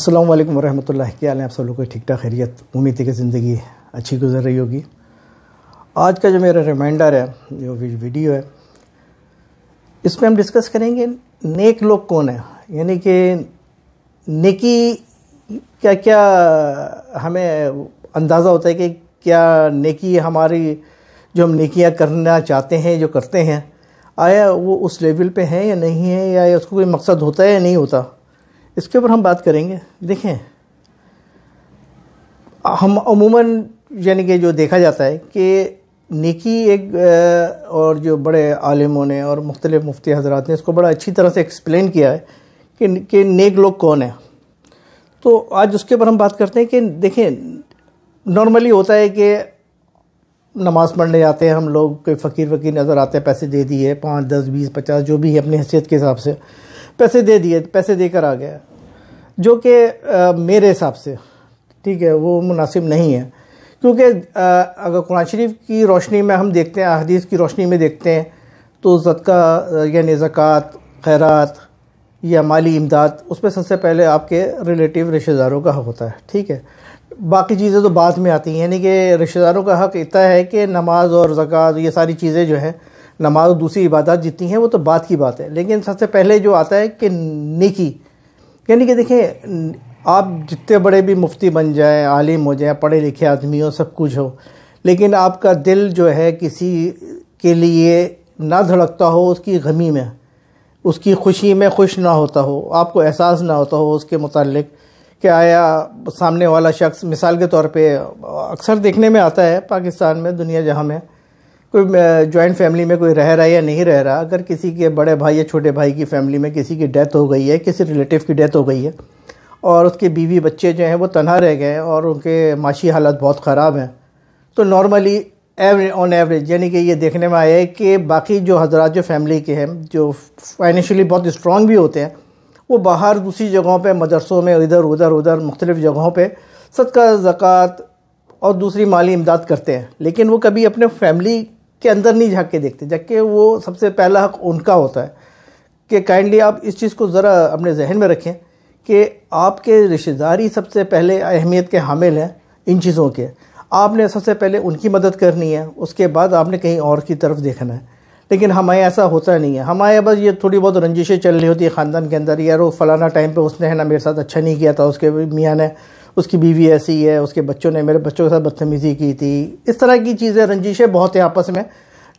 अस्सलाम वालेकुम वरहमतुल्लाह के आलम आप सब लोग को ठीक ठाक खैरियत उम्मीद है कि ज़िंदगी अच्छी गुजर रही होगी आज का जो मेरा रिमाइंडर है जो वीडियो है इसमें हम डिस्कस करेंगे नेक लोग कौन है यानी कि नेकी क्या क्या हमें अंदाज़ा होता है कि क्या नेकी हमारी जो हम नेकियां करना चाहते हैं जो करते हैं आया वो उस लेवल पे हैं या नहीं है या उसको कोई मकसद होता है या नहीं होता इसके ऊपर हम बात करेंगे देखें हम अमूमन यानी कि जो देखा जाता है कि नेकी एक और जो बड़े आलिमों ने और मुख्तलिफ मुफ्ती हजरात ने इसको बड़ा अच्छी तरह से एक्सप्लेन किया है कि, कि नेक लोग कौन हैं तो आज उसके ऊपर हम बात करते हैं कि देखें नॉर्मली होता है कि नमाज़ पढ़ने जाते हैं हम लोग कोई फ़कीर वकीर नज़र आते हैं पैसे दे दिए पाँच दस बीस पचास जो भी है अपनी हैसियत के हिसाब से पैसे दे दिए पैसे देकर आ गया जो कि मेरे हिसाब से ठीक है वो मुनासिब नहीं है क्योंकि अगर कुरान शरीफ की रोशनी में हम देखते हैं अदीस की रोशनी में देखते हैं तो जदका यानी ज़क़़त खैरत या माली इमदाद उसमें सबसे पहले आपके रिलेटिव रिश्तेदारों का हक होता है ठीक है बाकी चीज़ें तो बाद में आती हैं यानी कि रिश्तेदारों का हक इतना है कि नमाज और ज़क़़त ये सारी चीज़ें जो हैं नमाज और दूसरी इबादत जितनी हैं वो तो बात की बात है लेकिन सबसे पहले जो आता है कि निकी यानी कि देखिए आप जितने बड़े भी मुफ्ती बन जाएं आलिम हो जाएं पढ़े लिखे आदमी हो सब कुछ हो लेकिन आपका दिल जो है किसी के लिए ना धड़कता हो उसकी गमी में उसकी खुशी में खुश ना होता हो आपको एहसास ना होता हो उसके मतलब कि आया सामने वाला शख्स मिसाल के तौर पे अक्सर देखने में आता है पाकिस्तान में दुनिया जहाँ में कोई जॉइंट फैमिली में कोई रह रहा है या नहीं रह रहा अगर किसी के बड़े भाई या छोटे भाई की फैमिली में किसी की डेथ हो गई है किसी रिलेटिव की डेथ हो गई है और उसके बीवी बच्चे जो हैं वो तनहा रह गए हैं और उनके माशी हालत बहुत ख़राब हैं तो नॉर्मली एवरेज ऑन एवरेज यानी कि ये देखने में आया है कि बाकी जो हजरात जो फैमिली के हैं जो फाइनेंशियली बहुत स्ट्रॉन्ग भी होते हैं वो बाहर दूसरी जगहों पे मदरसों में इधर उधर उधर मुख्तलिफ़ जगहों पे सदका ज़क़़त और दूसरी माली इमदाद करते हैं लेकिन वो कभी अपने फैमिली के अंदर नहीं झाँक के देखते जबकि वो सबसे पहला हक उनका होता है कि काइंडली आप इस चीज़ को ज़रा अपने जहन में रखें कि आपके रिश्तेदारी सबसे पहले अहमियत के हामिल हैं इन चीज़ों के आपने सबसे पहले उनकी मदद करनी है उसके बाद आपने कहीं और की तरफ देखना है लेकिन हमारे ऐसा होता नहीं है हमारे बस ये थोड़ी बहुत रंजिशें चल रही होती है ख़ानदान के अंदर यार वो फ़लाना टाइम पे उसने है ना मेरे साथ अच्छा नहीं किया था उसके मियाँ ने उसकी बीवी ऐसी है उसके बच्चों ने मेरे बच्चों के साथ बदतमीज़ी की थी इस तरह की चीज़ें रंजिशें बहुत हैं आपस में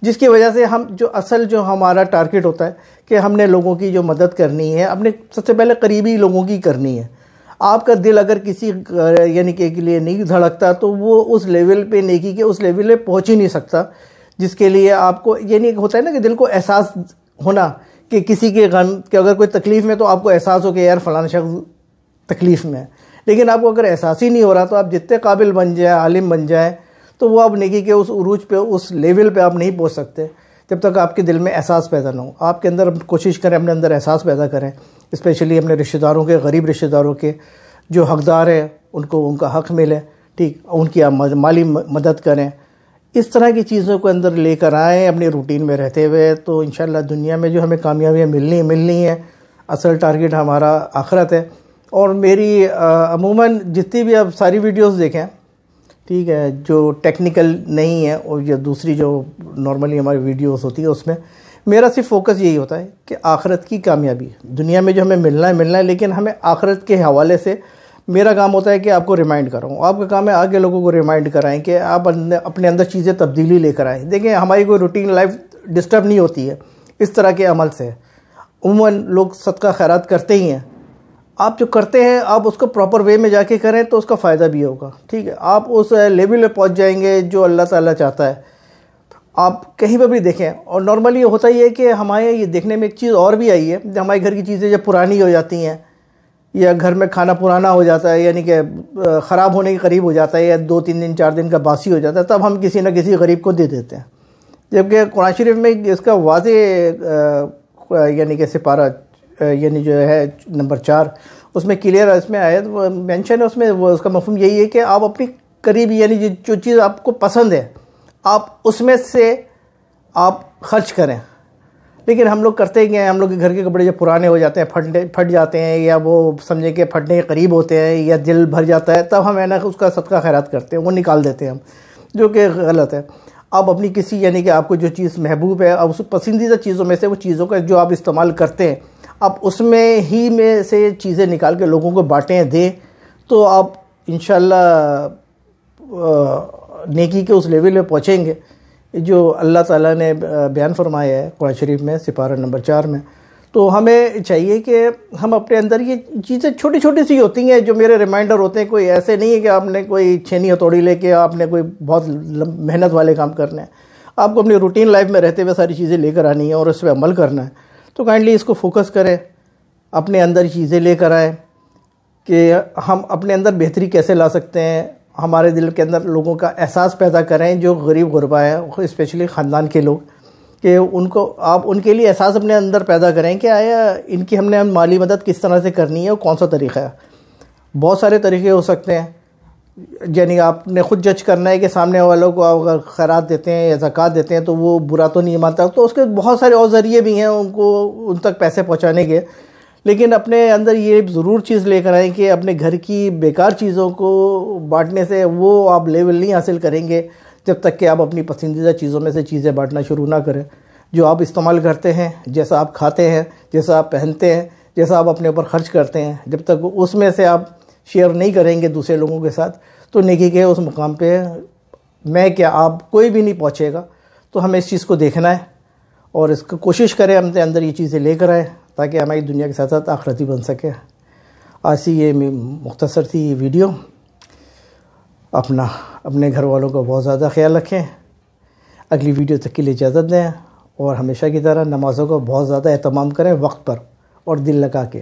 जिसकी वजह से हम जो असल जो हमारा टारगेट होता है कि हमने लोगों की जो मदद करनी है अपने सबसे पहले करीबी लोगों की करनी है आपका दिल अगर किसी यानी कि लिए नहीं धड़कता तो वो उस लेवल पे नेकी के उस लेवल पे पहुंच ही नहीं सकता जिसके लिए आपको यानी होता है ना कि दिल को एहसास होना कि किसी के गन कि अगर कोई तकलीफ़ में तो आपको एहसास हो कि यार फलाना शख्स तकलीफ़ में है लेकिन आपको अगर एहसास ही नहीं हो रहा तो आप जितने काबिल बन जाए आलिम बन जाए तो वो आप नेकी के उस उरूज पे उस लेवल पे आप नहीं पहुंच सकते जब तक आपके दिल में एहसास पैदा ना हो आपके अंदर कोशिश करें अपने अंदर एहसास पैदा करें इस्पेशली अपने रिश्तेदारों के गरीब रिश्तेदारों के जो हकदार हैं उनको उनका हक मिले ठीक उनकी आप माली मदद करें इस तरह की चीज़ों को अंदर लेकर आएँ अपने रूटीन में रहते हुए तो इन दुनिया में जो हमें कामयाबियाँ मिलनी मिलनी है असल टारगेट हमारा आखरत है और मेरी अमूमन जितनी भी आप सारी वीडियोस देखें ठीक है जो टेक्निकल नहीं है और या दूसरी जो नॉर्मली हमारी वीडियोस होती है उसमें मेरा सिर्फ फोकस यही होता है कि आखरत की कामयाबी दुनिया में जो हमें मिलना है मिलना है लेकिन हमें आखरत के हवाले से मेरा काम होता है कि आपको रिमाइंड कराऊँ आपका काम है आगे लोगों को रिमाइंड कराएं कि आप अपने अंदर चीज़ें तब्दीली लेकर आएँ देखें हमारी कोई रूटीन लाइफ डिस्टर्ब नहीं होती है इस तरह के अमल से उमूा लोग सदका खैरात करते ही हैं आप जो करते हैं आप उसको प्रॉपर वे में जाके करें तो उसका फ़ायदा भी होगा ठीक है आप उस लेवल में पहुंच जाएंगे जो अल्लाह ताला चाहता है आप कहीं पर भी देखें और नॉर्मली होता ही है कि हमारे ये देखने में एक चीज़ और भी आई है हमारे घर की चीज़ें जब पुरानी हो जाती हैं या घर में खाना पुराना हो जाता है यानी कि ख़राब होने के करीब हो जाता है या दो तीन दिन चार दिन का बासी हो जाता है तब हम किसी ना किसी गरीब को दे देते हैं जबकि कुरान शरीफ में इसका वाज यानी कि सिपारा यानी जो है नंबर चार उसमें क्लियर इसमें आया तो मैंशन है उसमें वो उसका मफहम यही है कि आप अपनी करीब यानी जो चीज़ आपको पसंद है आप उसमें से आप खर्च करें लेकिन हम लोग करते क्या हैं हम लोग के घर के कपड़े जो पुराने हो जाते हैं फटने फट जाते हैं या वो समझे कि फटने के करीब होते हैं या दिल भर जाता है तब हम है ना उसका सदका खैरत करते हैं वो निकाल देते हैं हम जो कि गलत है आप अपनी किसी यानी कि आपको जो चीज़ महबूब है अब उस पसंदीदा चीज़ों में से वो चीज़ों का जो आप इस्तेमाल करते हैं आप उसमें ही में से चीज़ें निकाल के लोगों को बांटें दें तो आप इन नेकी के उस लेवल पर पहुँचेंगे जो अल्लाह ताला ने बयान फरमाया है कुरान शरीफ में सिपारा नंबर चार में तो हमें चाहिए कि हम अपने अंदर ये चीज़ें छोटी छोटी सी होती हैं जो मेरे रिमाइंडर होते हैं कोई ऐसे नहीं है कि आपने कोई छेनी हथौड़ी लेके आपने कोई बहुत मेहनत वाले काम करना है आपको अपनी रूटीन लाइफ में रहते हुए सारी चीज़ें लेकर आनी है और उस पर अमल करना है तो काइंडली इसको फोकस करें अपने अंदर चीज़ें लेकर आएँ कि हम अपने अंदर बेहतरी कैसे ला सकते हैं हमारे दिल के अंदर लोगों का एहसास पैदा करें जो गरीब गुरबा है इस्पेशली ख़ानदान के लोग कि उनको आप उनके लिए एहसास अपने अंदर पैदा करें कि आया इनकी हमने माली मदद किस तरह से करनी है और कौन सा तरीका है बहुत सारे तरीके हो सकते हैं यानी आपने खुद जज करना है कि सामने वालों को आप अगर खैरात देते हैं या जक़ात देते हैं तो वो बुरा तो नहीं मानता तो उसके बहुत सारे और ज़रिए भी हैं उनको उन तक पैसे पहुंचाने के लेकिन अपने अंदर ये ज़रूर चीज़ लेकर आए कि अपने घर की बेकार चीज़ों को बांटने से वो आप लेवल नहीं हासिल करेंगे जब तक कि आप अपनी पसंदीदा चीज़ों में से चीज़ें बांटना शुरू ना करें जो आप इस्तेमाल करते हैं जैसा आप खाते हैं जैसा आप पहनते हैं जैसा आप अपने ऊपर खर्च करते हैं जब तक उसमें से आप शेयर नहीं करेंगे दूसरे लोगों के साथ तो नेकी के उस मुकाम पे मैं क्या आप कोई भी नहीं पहुँचेगा तो हमें इस चीज़ को देखना है और इसको कोशिश करें हम अंदर ये चीज़ें लेकर आए ताकि हमारी दुनिया के साथ साथ आखरती बन सके आज ये मुख्तसर थी ये वीडियो अपना अपने घर वालों का बहुत ज़्यादा ख्याल रखें अगली वीडियो तक के लिए इजाज़त दें और हमेशा की तरह नमाज़ों का बहुत ज़्यादा अहतमाम करें वक्त पर और दिल लगा के